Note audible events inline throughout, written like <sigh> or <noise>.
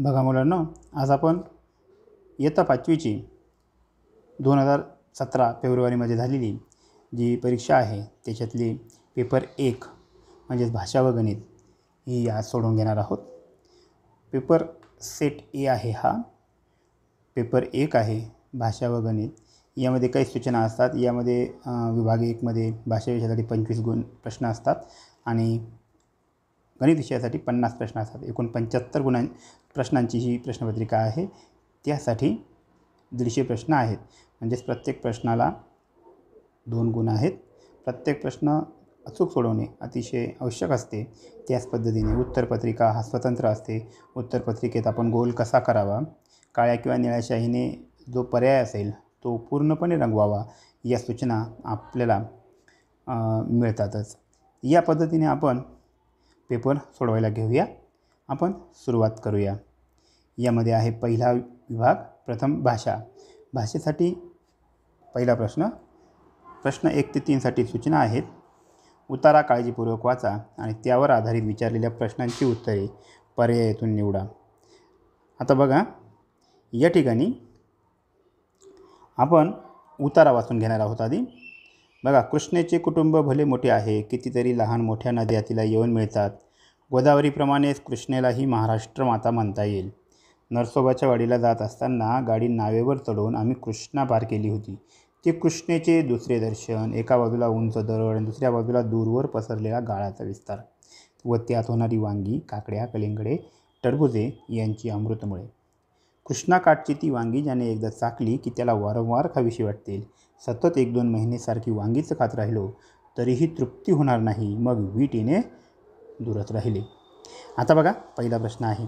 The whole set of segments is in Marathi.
बघा मुलांना आज आपण इयत्ता पाचवीची दोन हजार सतरा फेब्रुवारीमध्ये झालेली जी परीक्षा आहे त्याच्यातली पेपर एक म्हणजेच भाषा व गणित ही आज सोडून घेणार आहोत पेपर सेट ए आहे हा पेपर एक आहे भाषा व गणित यामध्ये काही सूचना असतात यामध्ये विभाग एकमध्ये भाषा विषयासाठी पंचवीस गुण प्रश्न असतात आणि गणित विषयासाठी पन्नास प्रश्न असतात एकूण पंच्याहत्तर गुणां प्रश्नांची ही प्रश्नपत्रिका आहे त्यासाठी दीडशे प्रश्न आहेत म्हणजेच प्रत्येक प्रश्नाला दोन गुण आहेत प्रत्येक प्रश्न अचूक सोडवणे अतिशय आवश्यक असते त्याच पद्धतीने उत्तरपत्रिका हा स्वतंत्र असते उत्तरपत्रिकेत आपण गोल कसा करावा काळ्या किंवा निळ्या शाहीने जो पर्याय असेल तो पूर्णपणे रंगवावा या सूचना आपल्याला मिळतातच या पद्धतीने आपण पेपर सोडवायला घेऊया आपण सुरुवात करूया यामध्ये आहे पहिला विभाग प्रथम भाषा भाषेसाठी पहिला प्रश्न प्रश्न एक ते तीनसाठी सूचना आहेत उतारा काळजीपूर्वक वाचा आणि त्यावर आधारित विचारलेल्या प्रश्नांची उत्तरे पर्यायातून निवडा आता बघा या ठिकाणी आपण उतारा वाचून घेणार आहोत आधी बघा कृष्णेचे कुटुंब भले मोठे आहे कितीतरी लहान मोठ्या नद्या तिला येऊन मिळतात गोदावरीप्रमाणेच कृष्णेलाही महाराष्ट्र माता म्हणता येईल नरसोबाच्या वाडीला जात असताना गाडी नावेवर चढवून आम्ही कृष्णा पार केली होती ते कृष्णेचे दुसरे दर्शन एका बाजूला उंच दरड आणि दुसऱ्या बाजूला दूरवर पसरलेला गाळाचा विस्तार व त्यात होणारी वांगी काकड्या कलिंगडे टरबुजे यांची अमृतमुळे कृष्णाकाठची ती वांगी ज्याने एकदा चाकली की त्याला वारंवार खावीशी वाटतील सतत एक दोन महिनेसारखी वांगीचं खात राहिलो तरीही तृप्ती होणार नाही मग वीट येणे दुरत राहिले आता बघा पहिला प्रश्न आहे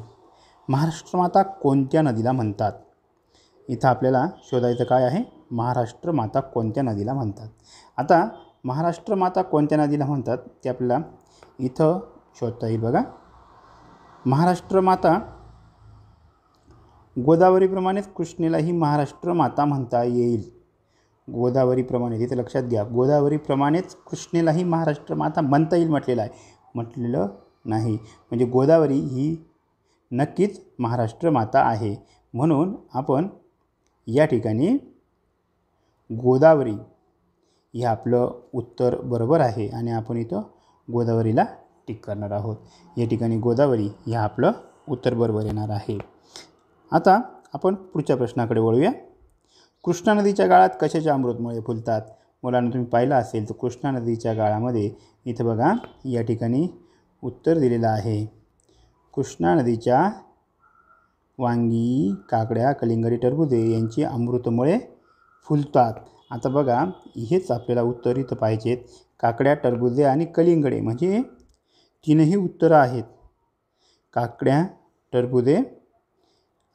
महाराष्ट्रमाता कोणत्या नदीला म्हणतात इथं आपल्याला शोधायचं काय आहे महाराष्ट्र माता कोणत्या नदीला म्हणतात आता महाराष्ट्र माता कोणत्या नदीला म्हणतात ते आपल्याला इथं शोधता येईल बघा महाराष्ट्र माता गोदावरीप्रमाणेच कृष्णेलाही महाराष्ट्र माता म्हणता येईल गोदावरीप्रमाणे तिथं लक्षात घ्या गोदावरीप्रमाणेच कृष्णेलाही महाराष्ट्र माता म्हणता येईल म्हटलेलं आहे म्हटलेलं नाही म्हणजे गोदावरी ही नक्कीच महाराष्ट्र माता आहे म्हणून आपण या ठिकाणी गोदावरी हे आपलं उत्तर बरोबर आहे आणि आपण इथं गोदावरीला टिक करणार आहोत या ठिकाणी गोदावरी हे आपलं उत्तर बरोबर येणार आहे आता आपण पुढच्या प्रश्नाकडे वळूया कृष्णा नदीच्या गाळात कशाच्या अमृतमुळे फुलतात मुलांना तुम्ही पाहिलं असेल तर कृष्णा नदीच्या गाळामध्ये इथं बघा या ठिकाणी उत्तर दिलेलं आहे कृष्णा नदीच्या वांगी काकड्या कलिंगडी टरबुजे यांची अमृतमुळे फुलतात आता बघा हेच आपल्याला उत्तर इथं पाहिजेत काकड्या टरबुजे आणि कलिंगडे म्हणजे तीनही उत्तरं आहेत काकड्या टरबुजे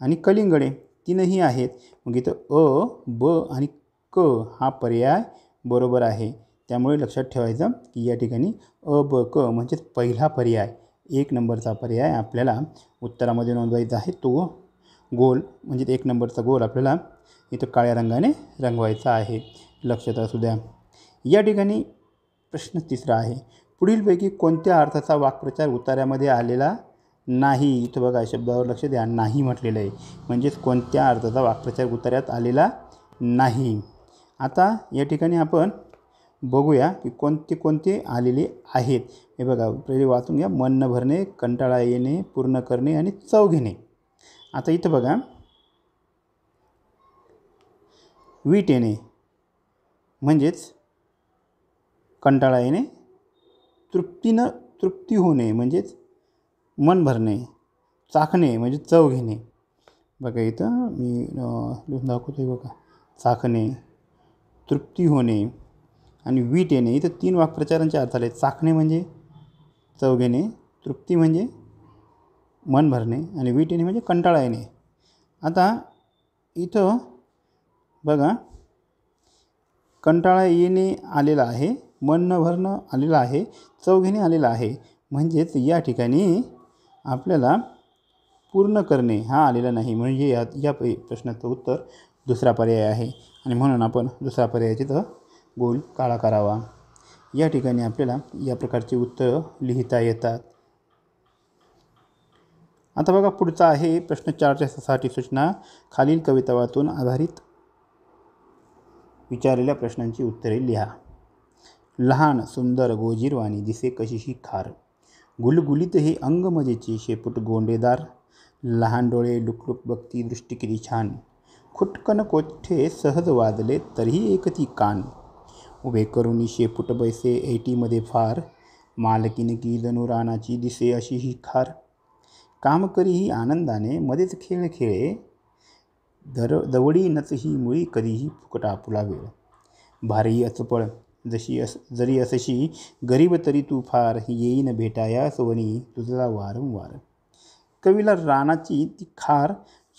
आणि कलिंगडे तीनही आहेत मग इथं अ ब आणि क हा पर्याय बरोबर आहे त्यामुळे लक्षात ठेवायचं की या ठिकाणी अ ब क म्हणजेच पहिला पर्याय एक नंबरचा पर्याय आपल्याला उत्तरामध्ये नोंदवायचा आहे तो गोल म्हणजे एक नंबरचा गोल आपल्याला इथं काळ्या रंगाने रंगवायचा आहे लक्षात असू द्या या ठिकाणी प्रश्न तिसरा आहे पुढीलपैकी कोणत्या अर्थाचा वाक्प्रचार उतार्यामध्ये आलेला नाही इथं बघा शब्दावर लक्ष द्या नाही म्हटलेलं आहे म्हणजेच कोणत्या अर्थाचा वाक्प्रचार उतार्यात आलेला नाही आता या ठिकाणी आपण बघूया की कोणते कोणते आलेले आहेत हे बघा पहिले वाचून घ्या मन न भरणे कंटाळा येणे पूर्ण करणे आणि चव घेणे आता इथं बघा वीट येणे म्हणजेच कंटाळा येणे तृप्तीनं तृप्ती होणे म्हणजेच मन भरणे चाखणे म्हणजे चव घेणे बघा इथं मी लिहून दाखवतो बघा चाखणे तृप्ती होणे आणि वीट येणे इथं तीन वाक्प्रचारांचे अर्थ आले चाखणे म्हणजे चव घेणे तृप्ती म्हणजे मन भरणे आणि वीट येणे म्हणजे कंटाळा येणे आता इथं बघा कंटाळा येणे आलेला आहे मन न भरणं आलेलं आहे चव घेणे आलेलं आहे म्हणजेच या ठिकाणी आपल्याला पूर्ण करणे हा आलेला नाही म्हणजे या या प्रश्नाचं उत्तर दुसरा पर्याय आहे आणि म्हणून आपण दुसरा पर्याय तर गोल काळा करावा या ठिकाणी आपल्याला या प्रकारची उत्तरं लिहिता येतात आता बघा पुढचा आहे प्रश्न चारच्या साठी सूचना खालील कविता आधारित विचारलेल्या प्रश्नांची उत्तरे लिहा लहान सुंदर गोजीरवाणी दिसे कशीशी खार गुलगुलीत हे मजेचे शेपूट गोंडेदार लहान डोळे लुकलुक बघती दृष्टी छान खुटकन कोठे सहज वाजले तरीही एक ती कान उभे करून शेपूट बैसे एटीमध्ये फार मालकीन की धनुरानाची दिसे अशी ही खार काम करीही आनंदाने मध्येच खेळ खेळे दर दवडी नच ही मुळी कधीही फुकटा पुला वेळ भारी अचपळ जशी अस जरी असशी गरीब तरी तू फार येईन भेटाया सवनी तुझला वारंवार कवीला रानाची ती खार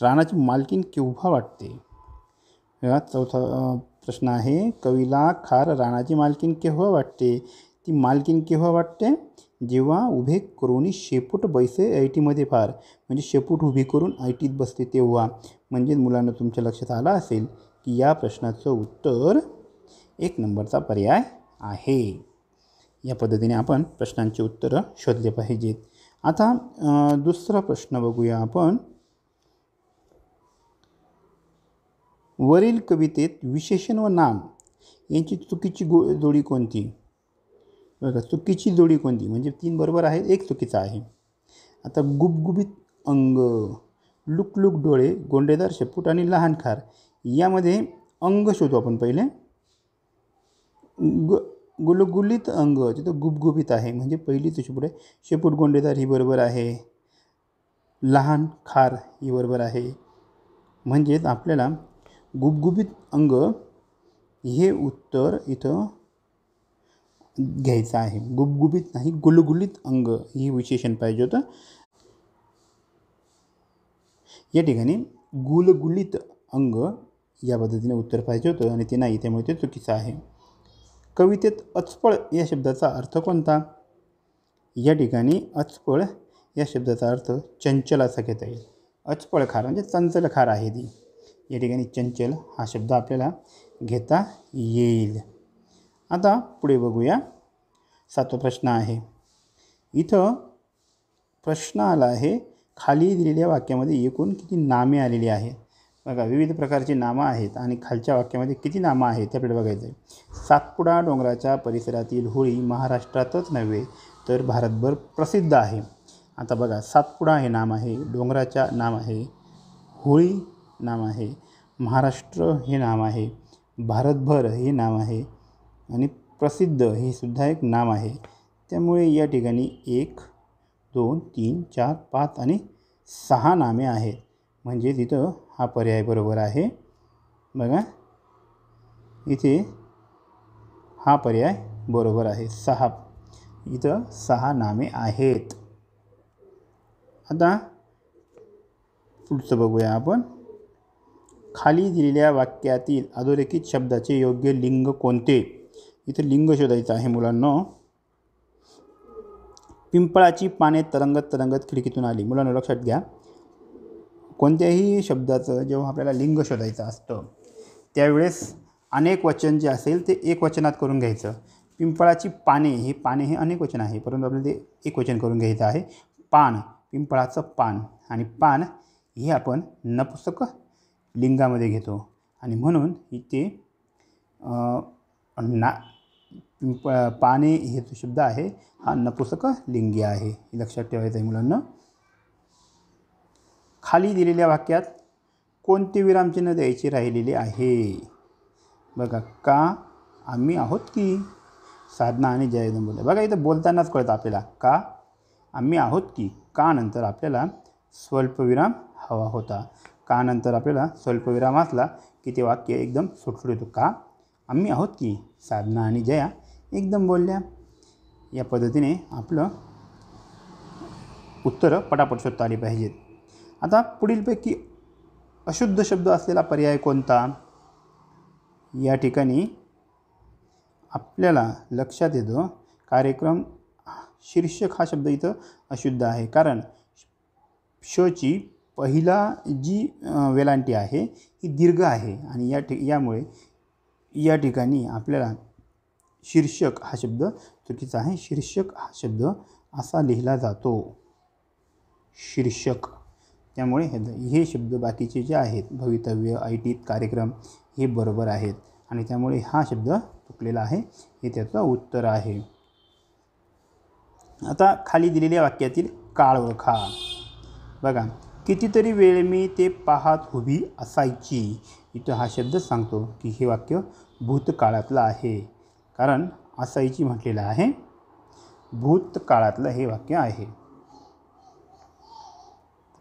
रानाची मालकीन केव्हा वाटते चौथा प्रश्न आहे कवीला खार रानाची मालकीन केव्हा वाटते ती मालकीन केव्हा वाटते जेव्हा उभे करून शेपूट बैसे आय टीमध्ये फार म्हणजे शेपूट उभी करून आय टीत बसते तेव्हा म्हणजे मुलांना तुमच्या लक्षात आलं असेल की या प्रश्नाचं उत्तर एक नंबरचा पर्याय आहे या पद्धतीने आपण प्रश्नांची उत्तरं शोधले पाहिजेत आता दुसरा प्रश्न बघूया आपण वरील कवितेत विशेषण व नाम यांची चुकीची गो जोडी कोणती बघा चुकीची जोडी कोणती म्हणजे तीन बरोबर आहेत एक चुकीचा आहे आता गुबगुबीत अंग लुकलुक डोळे गोंडेदार शेपूट आणि लहान खार यामध्ये अंग शोधू आपण पहिले गुलगुलित अंग तिथं गुबगुबीत आहे म्हणजे पहिली पुढे शेपूट गोंडेदार ही बरोबर आहे लहान खार ही बरोबर आहे म्हणजेच आपल्याला गुबगुबित अंग हे उत्तर इथं घ्यायचं आहे गुबगुबीत नाही गुलगुलित अंग ही विशेषण पाहिजे होतं या ठिकाणी गुलगुलित अंग या पद्धतीने उत्तर पाहिजे होतं आणि ते नाही त्यामुळे ते चुकीचं आहे कवितेत अचपळ या शब्दाचा अर्थ कोणता या ठिकाणी अचपळ या शब्दाचा अर्थ चंचल असा घेता येईल अचपळ खार म्हणजे चंचल खार आहे ती या ठिकाणी चंचल हा शब्द आपल्याला घेता येईल आता पुढे बघूया सातवा प्रश्न आहे इथं प्रश्न आला आहे खाली दिलेल्या वाक्यामध्ये एकूण किती नामे आलेली आहेत बघा विविध प्रकारची नामं आहेत आणि खालच्या वाक्यामध्ये किती नामं आहेत ते आपल्याला बघायचं आहे सातपुडा डोंगराच्या परिसरातील होळी महाराष्ट्रातच नव्हे तर भारतभर प्रसिद्ध आहे आता बघा सातपुडा हे नाम आहे डोंगराच्या नाम आहे होळी नाम आहे महाराष्ट्र हे नाम आहे भारतभर हे नाम आहे आणि प्रसिद्ध हे सुद्धा एक नाम आहे त्यामुळे या ठिकाणी एक दोन तीन चार पाच आणि सहा नामे आहेत म्हणजे इथं हा पर्याय बरोबर आहे बघा इथे हा पर्याय बरोबर आहे सहा इथं सहा नामे आहेत आता पुढचं बघूया आपण खाली दिलेल्या वाक्यातील अधोरेखित शब्दाचे योग्य लिंग कोणते इथं लिंग शोधायचं आहे मुलांना पिंपळाची पाने तरंगत तरंगत खिडकीतून आली मुलांना लक्षात घ्या कोणत्याही शब्दाचं जेव्हा आपल्याला लिंग शोधायचं असतं त्यावेळेस अनेक वचन जे असेल ते एक वचनात करून घ्यायचं पिंपळाची पाने हे पाने हे अनेक वचन आहे परंतु आपल्याला ते एक वचन करून घ्यायचं आहे पान पिंपळाचं पान आणि पान हे आपण नपुसक लिंगामध्ये घेतो आणि म्हणून इथे ना पिंप पाने हे जो शब्द आहे हा नपुसक लिंगी आहे हे लक्षात ठेवायचं आहे मुलांना खाली दिलेल्या वाक्यात कोणती विरामचिन्ह द्यायची राहिलेली आहे बघा का आम्ही आहोत की साधना आणि जयदम बोलले बघा इथं बोलतानाच कळतं आपल्याला का आम्ही आहोत की का नंतर आपल्याला स्वल्पविराम हवा होता का नंतर आपल्याला स्वल्पविराम असला की ते वाक्य एकदम सुटसुट येतो का आम्ही आहोत की साधना आणि जया एकदम बोलल्या या पद्धतीने आपलं उत्तरं पटापट शोधता आली पाहिजेत आता पुढीलपैकी अशुद्ध शब्द असलेला पर्याय कोणता या ठिकाणी आपल्याला लक्षात येतं कार्यक्रम शीर्षक हा शब्द इथं अशुद्ध आहे कारण शोची पहिला जी वेलांटी आहे ही दीर्घ आहे आणि या ठि यामुळे या ठिकाणी आपल्याला शीर्षक हा शब्द चुकीचा आहे शीर्षक हा शब्द असा लिहिला जातो शीर्षक त्यामुळे हे हे शब्द बाकीचे जे आहेत भवितव्य आय टी कार्यक्रम हे बरोबर आहेत आणि त्यामुळे हा शब्द चुकलेला आहे हे त्याचं उत्तर आहे आता खाली दिलेल्या वाक्यातील काळ ओळखा बघा कितीतरी वेळ मी ते पाहत उभी असायची इथं हा शब्द सांगतो की हे वाक्य भूतकाळातलं आहे कारण असायची म्हटलेलं आहे भूतकाळातलं हे वाक्य आहे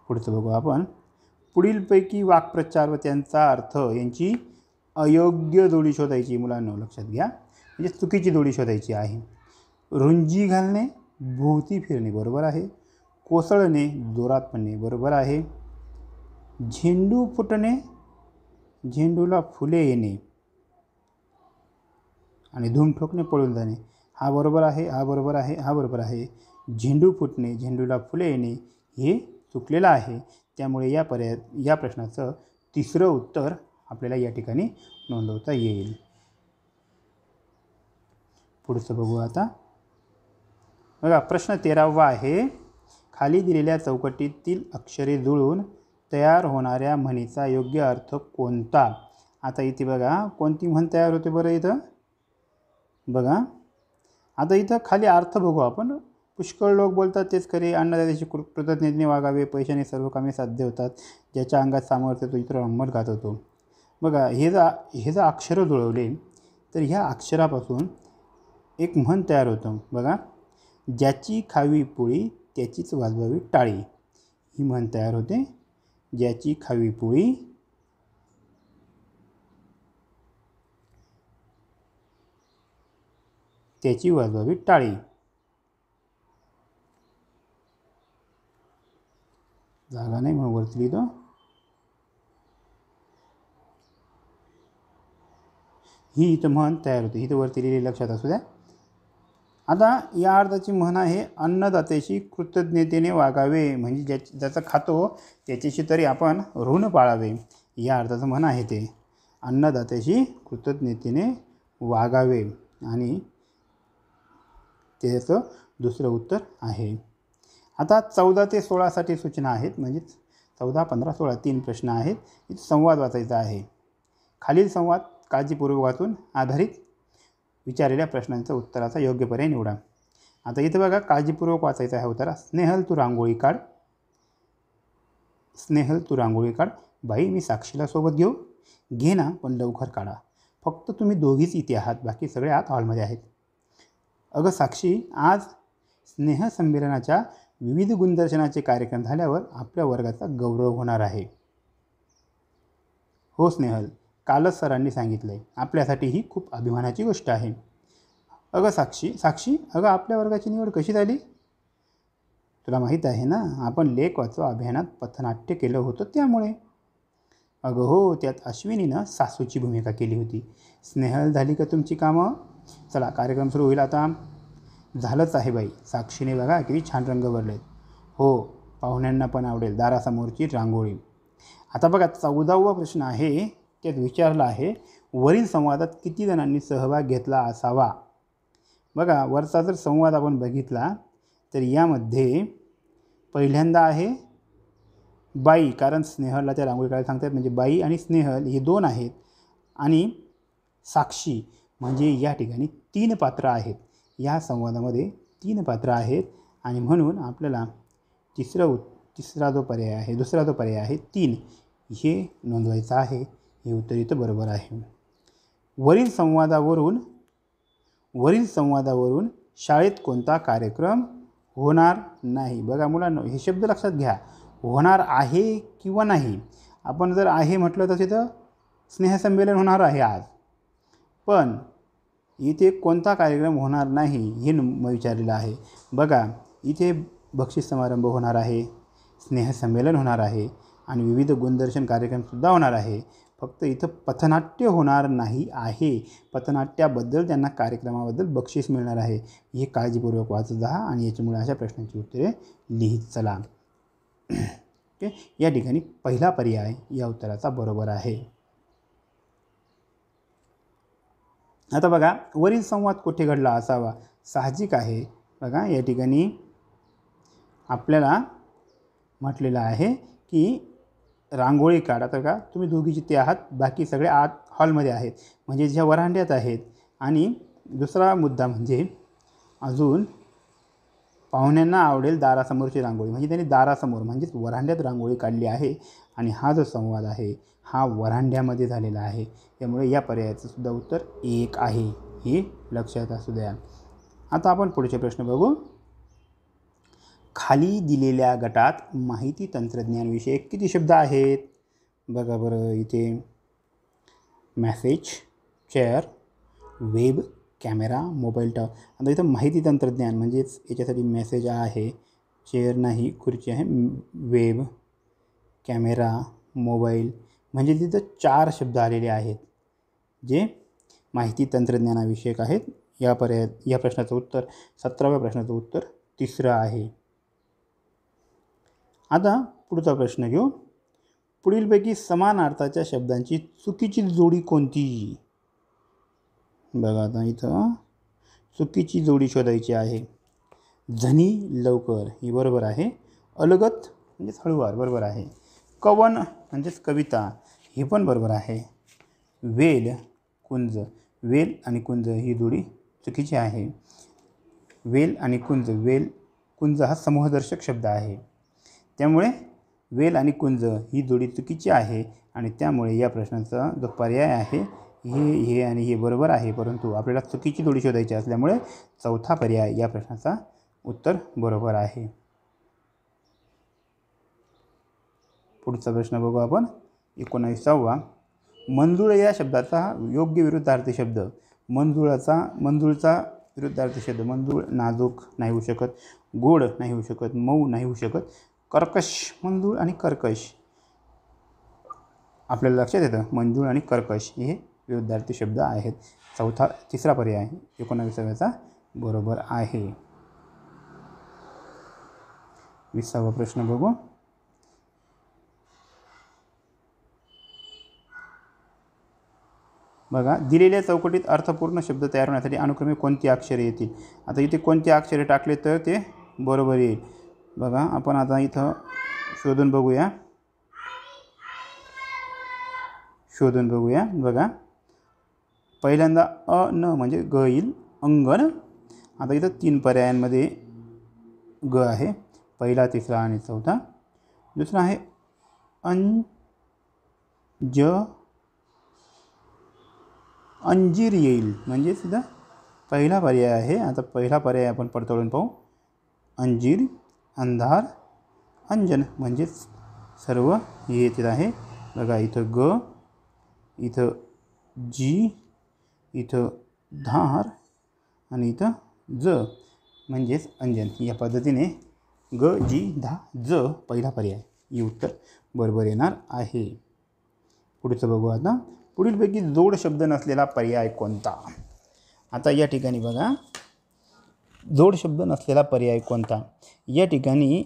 पुढचं बघू आपण पुढीलपैकी वाक्प्रचार व त्यांचा अर्थ यांची अयोग्य जोडी शोधायची मुलांना लक्षात घ्या म्हणजे चुकीची जोडी शोधायची आहे रुंजी घालणे भोवती फिरणे बरोबर आहे कोसळणे जोरात पडणे बरोबर आहे झेंडू फुटणे झेंडूला फुले येणे आणि धूम ठोकणे पळून जाणे हा बरोबर आहे हा बरोबर आहे हा बरोबर आहे झेंडू फुटणे झेंडूला फुले येणे हे चुकलेला आहे त्यामुळे या पर्याय या प्रश्नाचं तिसरं उत्तर आपल्याला या ठिकाणी नोंदवता येईल पुढचं बघू आता बघा प्रश्न तेरावा आहे खाली दिलेल्या चौकटीतील अक्षरे जुळून तयार होणाऱ्या म्हणीचा योग्य अर्थ कोणता आता इथे बघा कोणती म्हण तयार होते बरं इथं बघा आता इथं खाली अर्थ बघू आपण पुष्कळ लोक बोलतात तेच खरे अन्नदात्याची कृतज्ञतेने वागावे पैशाने सर्व कामे साध्य होतात ज्याच्या अंगात सामर्थ्य तो इतर अंमल घात होतो बघा हे जर हे जर अक्षरं जुळवले तर ह्या अक्षरापासून एक म्हण तयार होतं बघा ज्याची खावी पोळी त्याचीच वाजवावी टाळी ही म्हण तयार होते ज्याची खावी पोळी त्याची वाजवावी टाळी झाला नाही म्हणून वरती लिहितो ही इथं म्हण तयार होते इथं वरती लिहिली लक्षात असू द्या आता या अर्थाची म्हण आहे अन्नदात्याशी कृतज्ञतेने वागावे म्हणजे ज्या ज्याचा खातो त्याच्याशी तरी आपण ऋण पाळावे या अर्थाचं म्हण आहे ते अन्नदात्याशी कृतज्ञतेने वागावे आणि त्याचं दुसरं उत्तर आहे आता चौदा ते सोळासाठी सूचना आहेत म्हणजेच चौदा पंधरा सोळा तीन प्रश्न आहेत इथे संवाद वाचायचा आहे खालील संवाद काळजीपूर्वक वाचून आधारित विचारलेल्या प्रश्नांचा उत्तराचा योग्य पर्याय निवडा आता इथं बघा काळजीपूर्वक वाचायचा आहे उत्तरा स्नेहल तू रांगोळी काढ स्नेहल तू रांगोळी काढ बाई मी साक्षीला सोबत घेऊ घे ना पण लवकर काढा फक्त तुम्ही दोघीच इथे आहात बाकी सगळे आत हॉलमध्ये आहेत अगं साक्षी आज स्नेह संमेलनाच्या विविध गुणदर्शनाचे कार्यक्रम झाल्यावर आपल्या वर्गाचा गौरव होणार आहे हो स्नेहल कालच सरांनी सांगितलं आहे आपल्यासाठी ही खूप अभिमानाची गोष्ट आहे अगं साक्षी साक्षी अगं आपल्या वर्गाची निवड कशी झाली तुला माहीत आहे ना आपण लेख वाचो अभियानात पथनाट्य केलं होतं त्यामुळे अगं हो त्यात अश्विनीनं सासूची भूमिका केली होती स्नेहल झाली का तुमची कामं चला कार्यक्रम सुरू होईल आता झालंच आहे बाई साक्षीने बघा किती छान रंग भरलेत हो पाहुण्यांना पण आवडेल दारासमोरची रांगोळी आता बघा चौदावा प्रश्न आहे त्यात विचारला आहे वरील संवादात किती जणांनी सहभाग घेतला असावा बघा वरचा जर संवाद आपण बघितला तर यामध्ये पहिल्यांदा आहे बाई कारण स्नेहलला त्या रांगोळी काढायला सांगतात म्हणजे बाई आणि स्नेहल हे दोन आहेत आणि साक्षी म्हणजे या ठिकाणी तीन पात्र आहेत या संवादामध्ये तीन पात्र आहेत आणि म्हणून आपल्याला तिसरा उत् तिसरा जो पर्याय आहे दुसरा जो पर्याय आहे तीन हे नोंदवायचं आहे हे उत्तर इथं बरोबर आहे वरील संवादावरून वरील संवादावरून शाळेत कोणता कार्यक्रम होणार नाही बघा मुलांनो हे शब्द लक्षात घ्या होणार आहे किंवा नाही आपण जर आहे म्हटलं तर तिथं स्नेहसंमेलन होणार आहे आज पण इथे कोणता कार्यक्रम होणार नाही हे न विचारलेलं आहे बघा इथे बक्षीस समारंभ होणार आहे स्नेहसंमेलन होणार आहे आणि विविध गुणदर्शन कार्यक्रमसुद्धा होणार आहे फक्त इथं पथनाट्य होणार नाही आहे पथनाट्याबद्दल त्यांना कार्यक्रमाबद्दल बक्षीस मिळणार आहे हे काळजीपूर्वक वाचत जा आणि याच्यामुळे अशा प्रश्नांची उत्तरे लिहित चला <clears throat> ओके या ठिकाणी पहिला पर्याय या उत्तराचा बरोबर आहे आता बघा वरील संवाद कुठे घडला असावा साहजिक आहे बघा या ठिकाणी आपल्याला म्हटलेलं आहे की रांगोळी काढ आता का तुम्ही दोघी जिथे आहात बाकी सगळे आत हॉलमध्ये आहेत म्हणजे ज्या वरांड्यात आहेत आणि दुसरा मुद्दा म्हणजे अजून पाहुण्यांना आवडेल दारासमोरची रांगोळी म्हणजे त्यांनी दारासमोर म्हणजेच वरांड्यात रांगोळी काढली आहे आणि हा जो संवाद आहे हा वरांड्यामध्ये झालेला आहे त्यामुळे या पर्यायाचं सुद्धा उत्तर एक आहे हे लक्षात असू द्या आता आपण पुढचे प्रश्न बघू खाली दिलेल्या गटात माहिती तंत्रज्ञानविषयक किती शब्द आहेत बघा बरं इथे message chair web camera mobile tower आता इथं माहिती तंत्रज्ञान म्हणजेच याच्यासाठी मेसेज आहे चेअर नाही खुर्ची आहे वेब कॅमेरा मोबाईल म्हणजे तिथं चार शब्द आलेले आहेत जे माहिती तंत्रज्ञानाविषयक आहेत या पर्याय या प्रश्नाचं उत्तर सतराव्या प्रश्नाचं उत्तर तिसरं आहे आता पुढचा प्रश्न घेऊ पुढीलपैकी समान अर्थाच्या शब्दांची चुकीची जोडी कोणती बघा आता इथं चुकीची जोडी शोधायची आहे झनी लवकर ही बरोबर आहे अलगत म्हणजेच हळूवार बरोबर आहे कवन म्हणजेच कविता हे पण बरोबर आहे वेल कुंज वेल आणि कुंज ही जोडी चुकीची आहे वेल आणि कुंज वेल कुंज हा समूहदर्शक शब्द आहे त्यामुळे वेल आणि कुंज ही जोडी चुकीची आहे आणि त्यामुळे या प्रश्नाचा जो पर्याय आहे हे हे आणि हे बरोबर आहे परंतु आपल्याला चुकीची जोडी शोधायची असल्यामुळे चौथा पर्याय या प्रश्नाचा उत्तर बरोबर आहे पुढचा प्रश्न बघू आपण एकोणावीसावा मंजूळ या शब्दाचा योग्य विरुद्धार्थी शब्द मंजुळाचा मंजूळचा विरुद्धार्थी शब्द मंजूळ नाजूक नाही होऊ शकत गोड नाही होऊ शकत मऊ नाही होऊ शकत कर्कश मंजूळ आणि कर्कश आपल्याला लक्षात येतं मंजूळ आणि कर्कश हे विरुद्धार्थी शब्द आहेत चौथा तिसरा पर्याय एकोणाविसाव्याचा बरोबर आहे विसावा प्रश्न बघू बघा दिलेल्या चौकटीत अर्थपूर्ण शब्द तयार होण्यासाठी अनुक्रमे कोणती अक्षरे येतील आता इथे कोणती अक्षरे टाकले तर ते बरोबर येईल बघा आपण आता इथं शोधून बघूया शोधून बघूया बघा पहिल्यांदा अ न म्हणजे ग येईल अंगण आता इथं तीन पर्यायांमध्ये ग आहे पहिला तिसरा आणि चौथा दुसरा आहे अं ज अंजीर येईल म्हणजे सुद्धा पहिला पर्याय आहे आता पहिला पर्याय आपण पडताळून पाहू अंजीर अंधार अंजन म्हणजेच सर्व येत आहे बघा इथं ग इथं जी इथं धार आणि इथं ज म्हणजेच अंजन या पद्धतीने ग जी धा ज पहिला पर्याय ही उत्तर बरोबर येणार आहे पुढचं बघू आता पुढीलपैकी जोड शब्द नसलेला पर्याय कोणता आता या ठिकाणी बघा जोड शब्द नसलेला पर्याय कोणता या ठिकाणी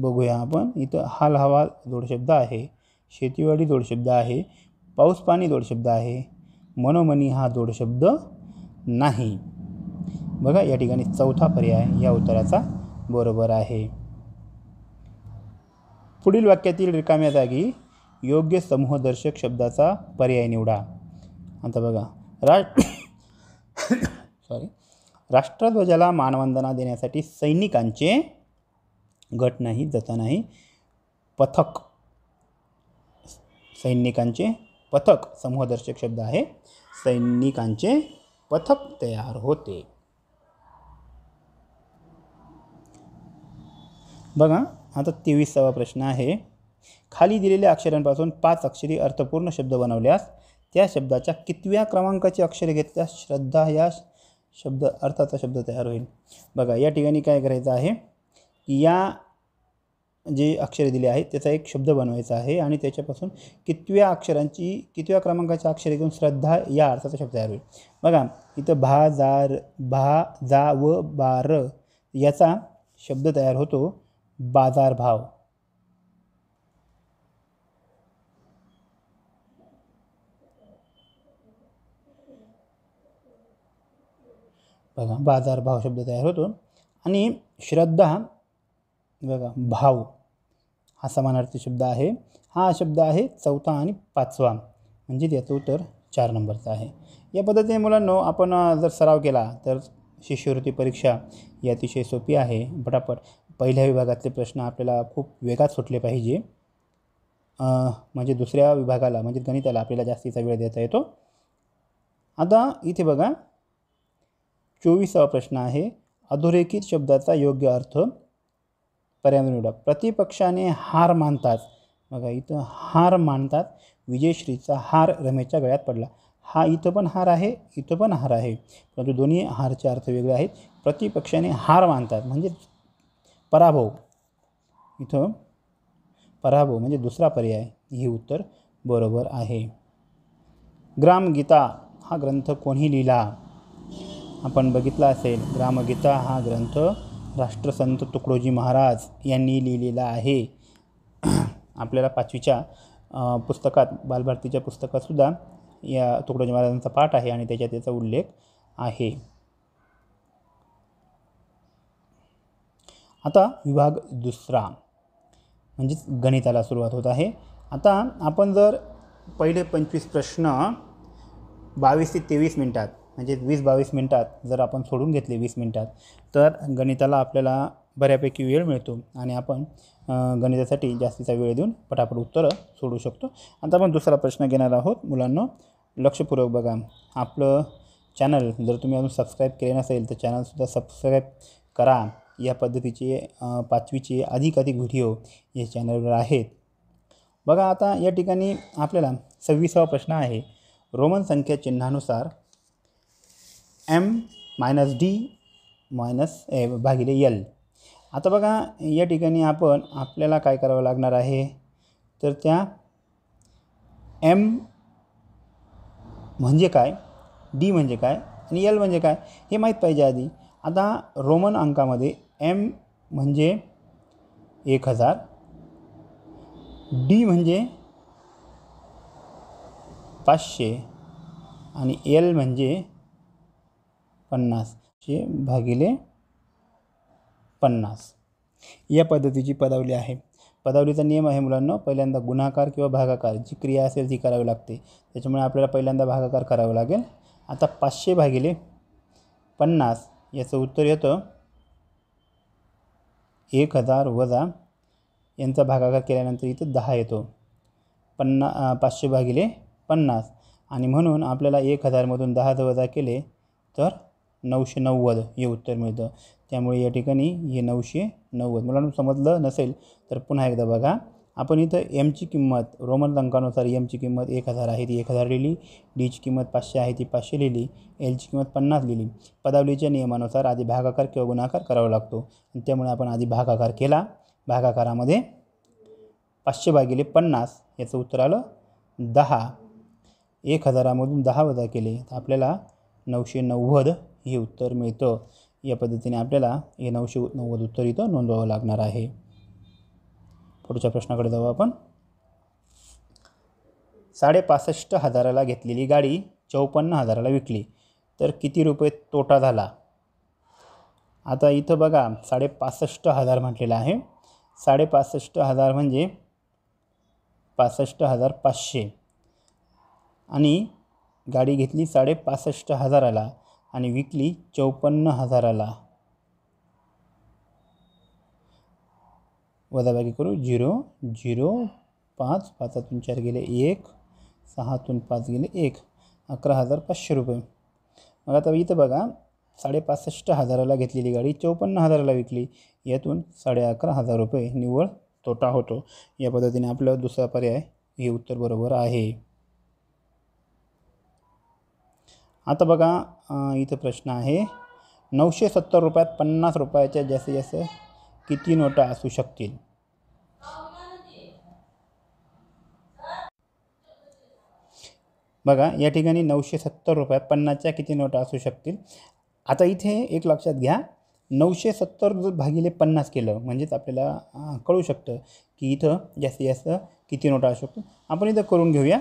बघूया आपण इथं हाल हवा जोडशब्द आहे शेतीवाडी जोडशब्द आहे पाऊस पाणी जोडशब्द आहे मनोमनी हा जोडशब्द नाही बघा या ठिकाणी चौथा पर्याय या उत्तराचा बरोबर आहे पुढील वाक्यातील रिकाम्या जागी योग्य समूहदर्शक शब्दाचा पर्याय निवडा आता बघा रा सॉरी <coughs> राष्ट्रध्वजाला मानवंदना देण्यासाठी सैनिकांचे गट नाही जता नाही पथक सैनिकांचे पथक समूहदर्शक शब्द आहे सैनिकांचे पथक तयार होते बघा आता तेवीसावा प्रश्न आहे खाली दिलेल्या अक्षरांपासून पाच अक्षरी अर्थपूर्ण शब्द बनवल्यास त्या शब्दाच्या कितव्या क्रमांकाची अक्षरे घेतल्यास श्रद्धा या शब्द अर्थाचा शब्द तयार होईल बघा या ठिकाणी काय करायचं आहे या जी अक्षरे दिली आहेत त्याचा एक शब्द बनवायचा आहे आणि त्याच्यापासून कितव्या अक्षरांची कितव्या क्रमांकाच्या अक्षरे घेऊन श्रद्धा या अर्थाचा शब्द तयार होईल बघा इथं भा जा भा जा व बार याचा शब्द तयार होतो बाजार भाव बघा बाजारभाव शब्द तयार होतो आणि श्रद्धा बघा भाव हा समानार्थी शब्द आहे हा शब्द आहे चौथा आणि पाचवा म्हणजे याचं उत्तर चार नंबरचं आहे या पद्धतीने मुलांनो आपण जर सराव केला तर शिष्यवृत्ती परीक्षा ही अतिशय सोपी आहे पटापट पहिल्या विभागातले प्रश्न आपल्याला खूप वेगात सुटले पाहिजे म्हणजे दुसऱ्या विभागाला म्हणजे गणिताला आपल्याला जास्तीचा वेळ देता येतो आता इथे बघा चोवीसावा प्रश्न आहे अधोरेखित शब्दाचा योग्य अर्थ पर्याय निवडा प्रतिपक्षाने हार मानतात बघा इथं हार मानतात विजयश्रीचा हार रमेशच्या गळ्यात पडला हा इथं पण हार आहे इथं पण हार आहे परंतु दोन्ही हारचे अर्थ वेगळे आहेत प्रतिपक्षाने हार मानतात म्हणजे पराभव इथं पराभव म्हणजे दुसरा पर्याय हे उत्तर बरोबर आहे ग्रामगीता हा ग्रंथ कोणी लिहिला आपण बघितला असेल ग्रामगीता हा ग्रंथ राष्ट्रसंत तुकडोजी महाराज यांनी लिहिलेला आहे आपल्याला पाचवीच्या पुस्तकात बालभारतीच्या पुस्तकातसुद्धा या तुकडोजी महाराजांचा पाठ आहे आणि त्याच्यात त्याचा उल्लेख आहे आता विभाग दुसरा म्हणजेच गणिताला सुरुवात होत आहे आता आपण जर पहिले पंचवीस प्रश्न बावीस ते तेवीस मिनटात म्हणजे वीस बावीस मिनटात जर आपण सोडून घेतले वीस मिनटात तर गणिताला आपल्याला बऱ्यापैकी वेळ मिळतो आणि आपण गणितासाठी जास्तीचा वेळ देऊन पटापट उत्तरं सोडू शकतो आता आपण दुसरा प्रश्न घेणार आहोत मुलांना लक्षपूर्वक बघा आपलं चॅनल जर तुम्ही अजून सबस्क्राईब केले नसेल तर चॅनलसुद्धा सबस्क्राईब करा या पद्धतीचे पाचवीचे अधिकाधिक व्हिडिओ या चॅनलवर आहेत बघा आता या ठिकाणी आपल्याला सव्वीसावा प्रश्न आहे रोमन संख्या चिन्हानुसार M minus D minus A भागिले एल आता बघा या ठिकाणी आपण आपल्याला काय करावं लागणार आहे तर त्या एम म्हणजे काय डी म्हणजे काय आणि एल म्हणजे काय हे माहीत पाहिजे आधी आता रोमन अंकामध्ये एम म्हणजे एक हजार डी म्हणजे पाचशे आणि एल म्हणजे पन्नास जे भागिले पन्नास या पद्धतीची पदावली आहे पदावलीचा नियम आहे मुलांना पहिल्यांदा गुणाकार किंवा भागाकार जी क्रिया असेल ती करावी लागते त्याच्यामुळे आपल्याला पहिल्यांदा भागाकार करावा लागेल आता पाचशे भागिले पन्नास याचं उत्तर येतं एक हजार वजा यांचा भागाकार केल्यानंतर इथं दहा येतो पन्ना पाचशे भागिले पन्नास आणि म्हणून आपल्याला एक हजारमधून दहाचं वजा केले तर नऊशे नव्वद हे उत्तर मिळतं त्यामुळे या ठिकाणी हे नऊशे नव्वद मुलांना समजलं नसेल तर पुन्हा एकदा बघा आपण इथं एमची किंमत रोमन अंकानुसार एमची किंमत एक हजार आहे ती एक हजार लिहिली डीची किंमत पाचशे आहे ती पाचशे लिहिली एलची किंमत पन्नास लिहिली पदावलीच्या नियमानुसार आधी भागाकार किंवा गुणाकार करावा लागतो आणि त्यामुळे आपण आधी भागाकार केला भागाकारामध्ये पाचशे भागिले पन्नास याचं उत्तर आलं दहा एक हजारामधून दहा वजा केले तर आपल्याला नऊशे नव्वद हे उत्तर मिळतं या पद्धतीने आपल्याला हे नऊशे नव्वद उत्तर इथं नोंदवावं लागणार आहे पुढच्या प्रश्नाकडे जाऊ आपण साडेपासष्ट हजाराला घेतलेली गाडी चौपन्न हजाराला विकली तर किती रुपये तोटा झाला आता इथं बघा साडेपासष्ट हजार म्हटलेलं आहे साडेपासष्ट हजार म्हणजे पासष्ट हजार पाचशे आणि गाडी घेतली साडेपासष्ट हजाराला आणि विकली चौपन्न हजाराला वजाबाकी करू झिरो झिरो पाच पाचातून चार गेले एक सहातून पाच गेले एक अकरा हजार पाचशे रुपये मग आता इथं बघा साडेपासष्ट हजाराला घेतलेली गाडी चौपन्न हजाराला विकली यातून साडे अकरा हजार रुपये निव्वळ तोटा होतो या पद्धतीने आपला दुसरा पर्याय हे उत्तर बरोबर आहे आता बघा इथं प्रश्न आहे नऊशे सत्तर रुपयात पन्नास रुपयाच्या जास्तीत जास्त किती नोटा असू शकतील बघा या ठिकाणी नऊशे सत्तर रुपयात पन्नासच्या किती नोटा असू शकतील आता इथे एक लक्षात घ्या नऊशे सत्तर भागिले पन्नास केलं म्हणजेच आपल्याला कळू शकतं की इथं जास्तीत जास्त किती नोटा असू शकतो आपण इथं करून घेऊया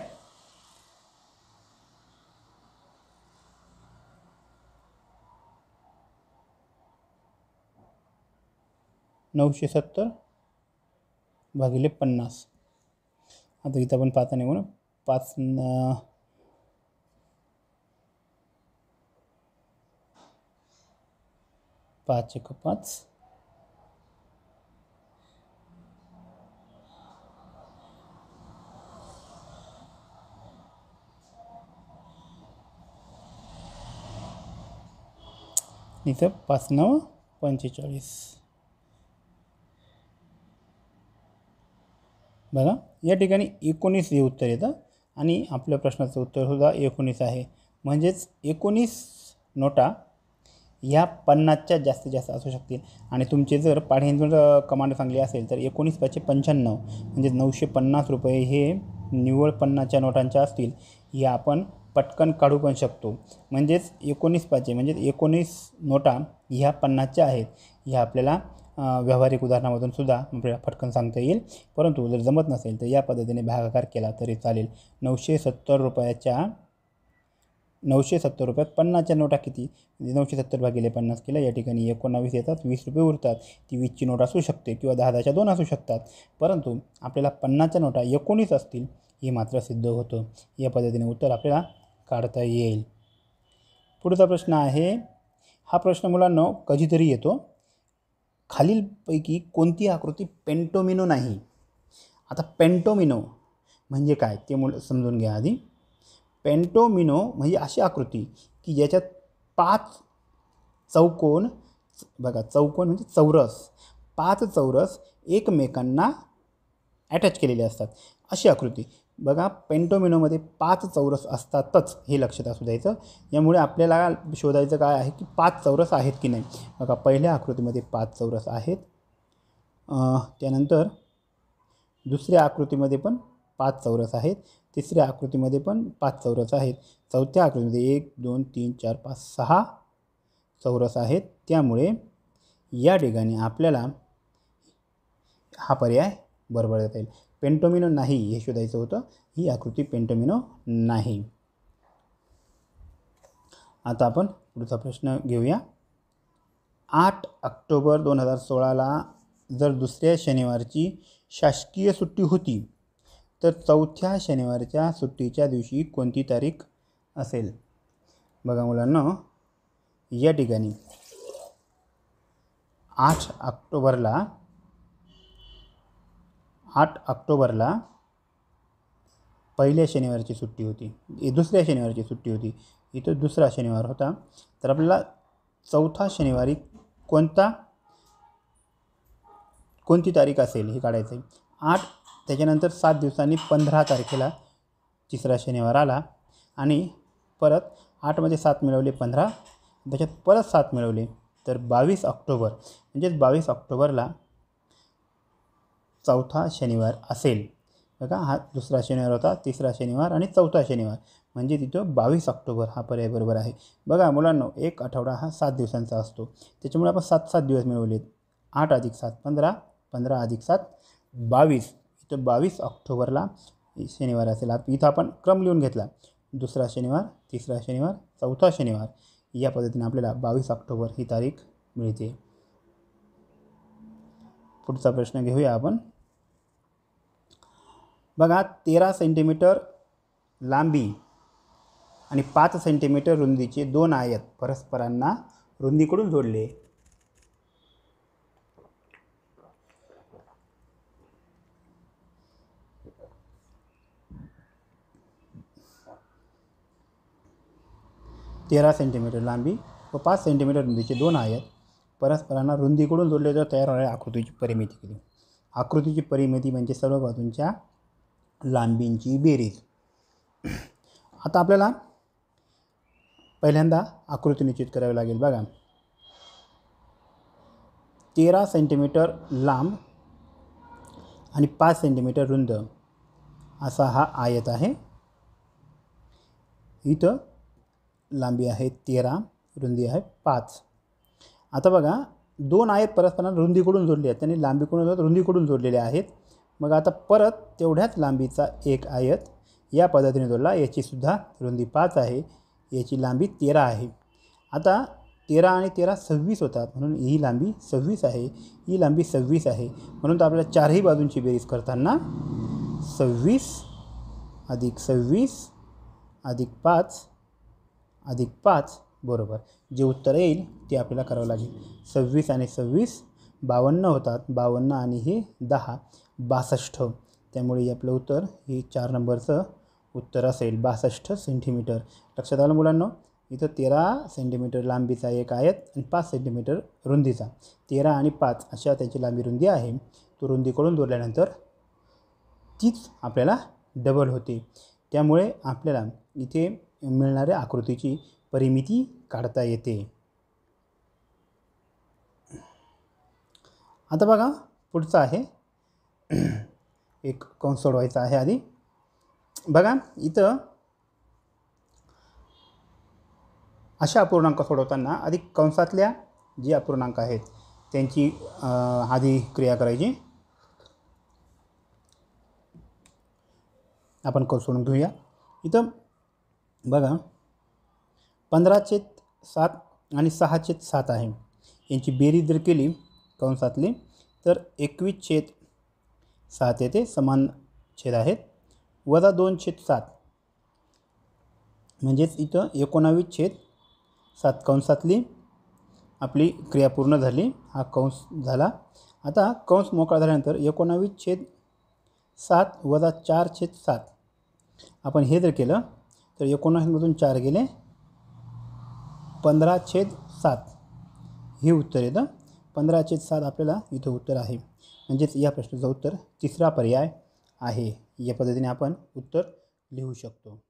नऊशे सत्तर भागिले पन्नास आता इथं आपण पाहता नाही म्हणून पाच पाच एक पाच इथं पाच नऊ पंचेचाळीस बघा या ठिकाणी एकोणीस हे उत्तर येतं आणि आपल्या प्रश्नाचं उत्तर सुद्धा एकोणीस आहे म्हणजेच एकोणीस नोटा ह्या पन्नासच्या जास्तीत जास्त असू शकतील आणि तुमचे जर पाठिंब कमांड चांगली असेल तर एकोणीस पाचशे पंच्याण्णव म्हणजे नऊशे पन्नास रुपये हे निव्वळ पन्नासच्या नोटांच्या असतील हे आपण पटकन काढू पण शकतो म्हणजेच एकोणीस पाचशे म्हणजेच एकोणीस नोटा ह्या पन्नासच्या आहेत ह्या आपल्याला व्यावहारिक उदाहरणामधून सुद्धा आपल्याला फटकन सांगता येईल परंतु जर जमत नसेल तर या पद्धतीने भागाकार केला तरी चालेल नऊशे सत्तर रुपयाच्या नऊशे सत्तर रुपयात पन्नासच्या नोटा किती म्हणजे नऊशे सत्तर भागिले पन्नास केला या ठिकाणी एकोणावीस येतात वीस रुपये उरतात ती वीसची नोट असू शकते किंवा दहा दहाच्या दोन असू शकतात परंतु आपल्याला पन्नासच्या नोटा एकोणीस असतील हे मात्र सिद्ध होतं या पद्धतीने उत्तर आपल्याला काढता येईल पुढचा प्रश्न आहे हा प्रश्न मुलांना कधीतरी येतो खालीलपैकी कोणती आकृती पेंटोमिनो नाही आता पेंटोमिनो म्हणजे काय ते मुलं समजून घ्या आधी पेंटोमिनो म्हणजे अशी आकृती की ज्याच्यात पाच चौकोन बघा चौकोन म्हणजे चौरस पाच चौरस एकमेकांना ॲटॅच केलेले असतात अशी आकृती बघा पेंटोमिनोमध्ये पाच चौरस असतातच हे लक्षात असू द्यायचं यामुळे आपल्याला शोधायचं काय आहे की पाच चौरस आहेत की नाही बघा पहिल्या आकृतीमध्ये पाच चौरस आहेत त्यानंतर दुसऱ्या आकृतीमध्ये पण पाच चौरस आहेत तिसऱ्या आकृतीमध्ये पण पाच चौरस आहेत चौथ्या आकृतीमध्ये एक दोन तीन चार पाच सहा चौरस आहेत त्यामुळे या ठिकाणी आपल्याला हा पर्याय बरोबर जाईल येईल पेंटोमिनो नाही हे शोधायचं होतं ही आकृती पेंटोमिनो नाही आता आपण पुढचा प्रश्न घेऊया आठ ऑक्टोबर दोन हजार सोळाला जर दुसऱ्या शनिवारची शासकीय सुट्टी होती तर चौथ्या शनिवारच्या सुट्टीच्या दिवशी कोणती तारीख असेल बघा मुलांना या ठिकाणी आठ ऑक्टोबरला आठ ऑक्टोबरला पहिल्या शनिवारची सुट्टी होती दुसऱ्या शनिवारची सुट्टी होती इथं दुसरा शनिवार होता तर आपल्याला चौथा शनिवारी कोणता कोणती तारीख असेल हे काढायचं आहे आठ त्याच्यानंतर सात दिवसांनी पंधरा तारखेला तिसरा शनिवार आला आणि परत आठमध्ये सात मिळवले पंधरा त्याच्यात परत सात मिळवले तर बावीस ऑक्टोबर म्हणजेच बावीस ऑक्टोबरला चौथा शनिवार असेल बघा हा दुसरा शनिवार होता तिसरा शनिवार आणि चौथा शनिवार म्हणजे तिथं बावीस ऑक्टोबर हा पर्याय बरोबर आहे बघा मुलांनो एक आठवडा हा सात दिवसांचा असतो त्याच्यामुळे आपण सात सात दिवस मिळवलेत आठ अधिक सात पंधरा पंधरा अधिक सात बावीस इथं बावीस ऑक्टोबरला शनिवार असेल इथं आपण क्रम लिहून घेतला दुसरा शनिवार तिसरा शनिवार चौथा शनिवार या पद्धतीने आपल्याला बावीस ऑक्टोबर ही तारीख मिळते पुढचा प्रश्न घेऊया आपण बघा तेरा सेंटीमीटर लांबी आणि पाच सेंटीमीटर रुंदीचे दोन आयत परस्परांना रुंदीकडून जोडले तेरा सेंटीमीटर लांबी व पाच सेंटीमीटर रुंदीचे दोन आयत परस्परांना रुंदीकडून जोडले तर तयार होणाऱ्या आकृतीची परिमिती किती आकृतीची परिमिती म्हणजे सर्व बाजूंच्या लांबींची बेरीज आता आपल्याला पहिल्यांदा आकृती निश्चित करावी लागेल बघा तेरा सेंटीमीटर लांब आणि पाच सेंटीमीटर रुंद असा हा आयत आहे इथं लांबी आहे तेरा रुंदी आहे पाच आता बघा दोन आयत परस्परांना रुंदीकडून जोडले आहेत त्यांनी लांबीकडून रुंदीकडून जोडलेले आहेत मग आता परत तेवढ्याच लांबीचा एक आयत या पद्धतीने जोडला याचीसुद्धा रुंदी पाच आहे याची लांबी तेरा आहे आता तेरा आणि तेरा सव्वीस होतात म्हणून ही लांबी सव्वीस आहे ही लांबी सव्वीस आहे म्हणून तर आपल्याला चारही बाजूंची बेरीज करताना सव्वीस अधिक सव्वीस अधिक पाच अधिक पाच बरोबर जे उत्तर येईल ते आपल्याला करावं लागेल सव्वीस आणि सव्वीस बावन्न होतात बावन्न आणि हे दहा बासष्ट त्यामुळे आपलं उत्तर हे चार नंबरचं उत्तर असेल बासष्ट सेंटीमीटर लक्षात आलं मुलांना इथं तेरा सेंटीमीटर लांबीचा एक आयत आणि पाच सेंटीमीटर रुंदीचा तेरा आणि पाच अशा त्याची लांबी रुंदी आहे तो रुंदीकडून दोरल्यानंतर तीच आपल्याला डबल होते त्यामुळे आपल्याला इथे मिळणाऱ्या आकृतीची परिमिती काढता येते आता बघा पुढचं आहे एक कंस सोडवायचा आहे आधी बघा इथं अशा अपूर्णांक सोडवताना आधी कंसातल्या जी अपूर्णांक आहेत त्यांची आधी क्रिया करायची आपण कौ सोडून घेऊया इथं बघा पंधरा चेत सात आणि सहा चेत सात आहे यांची बेरीज जर केली कंसातली तर एकवीस चेत सात येते समान छेद आहेत वजा दोन छेद सात म्हणजेच इथं एकोणावीस छेद सात कंसातली आपली क्रिया पूर्ण झाली हा कंस झाला आता कंस मोकळा झाल्यानंतर एकोणावीस छेद सात वजा चार छेद सात आपण हे जर केलं तर एकोणावीसमधून चार गेले पंधरा छेद सात हे उत्तर येतं पंधरा छेद सात आपल्याला इथं उत्तर आहे म्हणजेच या प्रश्नाचं उत्तर तिसरा पर्याय आहे या पद्धतीने आपण उत्तर लिहू शकतो